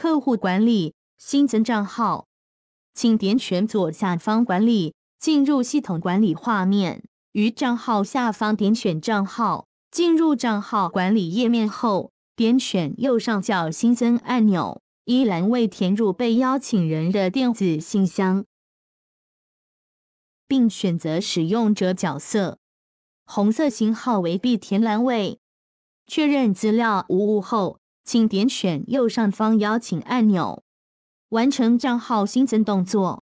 客户管理新增账号，请点选左下方管理，进入系统管理画面。于账号下方点选账号，进入账号管理页面后，点选右上角新增按钮，一栏位填入被邀请人的电子信箱，并选择使用者角色。红色星号为必填栏位，确认资料无误后。请点选右上方邀请按钮，完成账号新增动作。